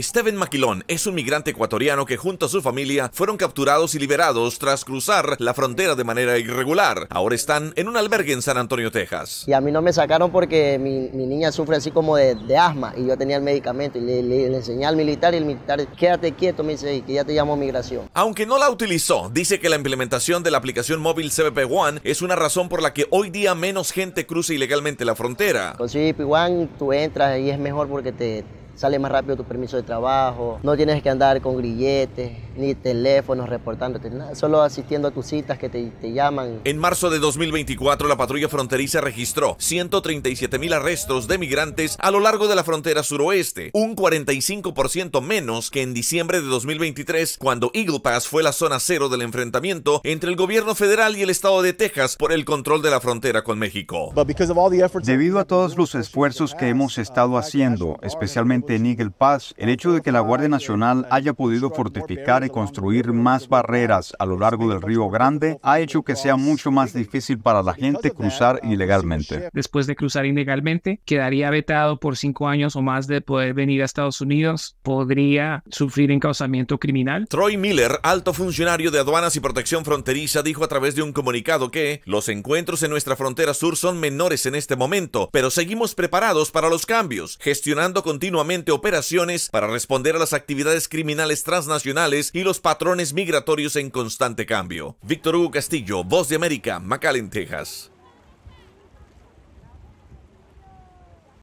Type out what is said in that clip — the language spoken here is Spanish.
Steven Maquilón es un migrante ecuatoriano que junto a su familia fueron capturados y liberados tras cruzar la frontera de manera irregular. Ahora están en un albergue en San Antonio, Texas. Y a mí no me sacaron porque mi, niña sufre así como de, asma y yo tenía el medicamento y le, enseñé al militar y el militar, quédate quieto, me dice, que ya te llamo migración. Aunque no la utilizó, dice que la implementación de la aplicación móvil CBP One es una razón por la que hoy día menos gente cruza ilegalmente la frontera. Con CBP One tú entras y es mejor porque te sale más rápido tu permiso de trabajo, no tienes que andar con grilletes, ni teléfonos reportándote, nada, solo asistiendo a tus citas que te, te llaman. En marzo de 2024, la patrulla fronteriza registró 137 mil arrestos de migrantes a lo largo de la frontera suroeste, un 45% menos que en diciembre de 2023, cuando Eagle Pass fue la zona cero del enfrentamiento entre el gobierno federal y el estado de Texas por el control de la frontera con México. Debido a todos los esfuerzos que hemos estado haciendo, especialmente presidente Nigel Paz, el hecho de que la Guardia Nacional haya podido fortificar y construir más barreras a lo largo del Río Grande ha hecho que sea mucho más difícil para la gente cruzar ilegalmente. Después de cruzar ilegalmente, quedaría vetado por cinco años o más de poder venir a Estados Unidos, podría sufrir encausamiento criminal. Troy Miller, alto funcionario de aduanas y protección fronteriza, dijo a través de un comunicado que los encuentros en nuestra frontera sur son menores en este momento, pero seguimos preparados para los cambios, gestionando continuamente operaciones para responder a las actividades criminales transnacionales y los patrones migratorios en constante cambio. Víctor Hugo Castillo, Voz de América, McAllen, Texas.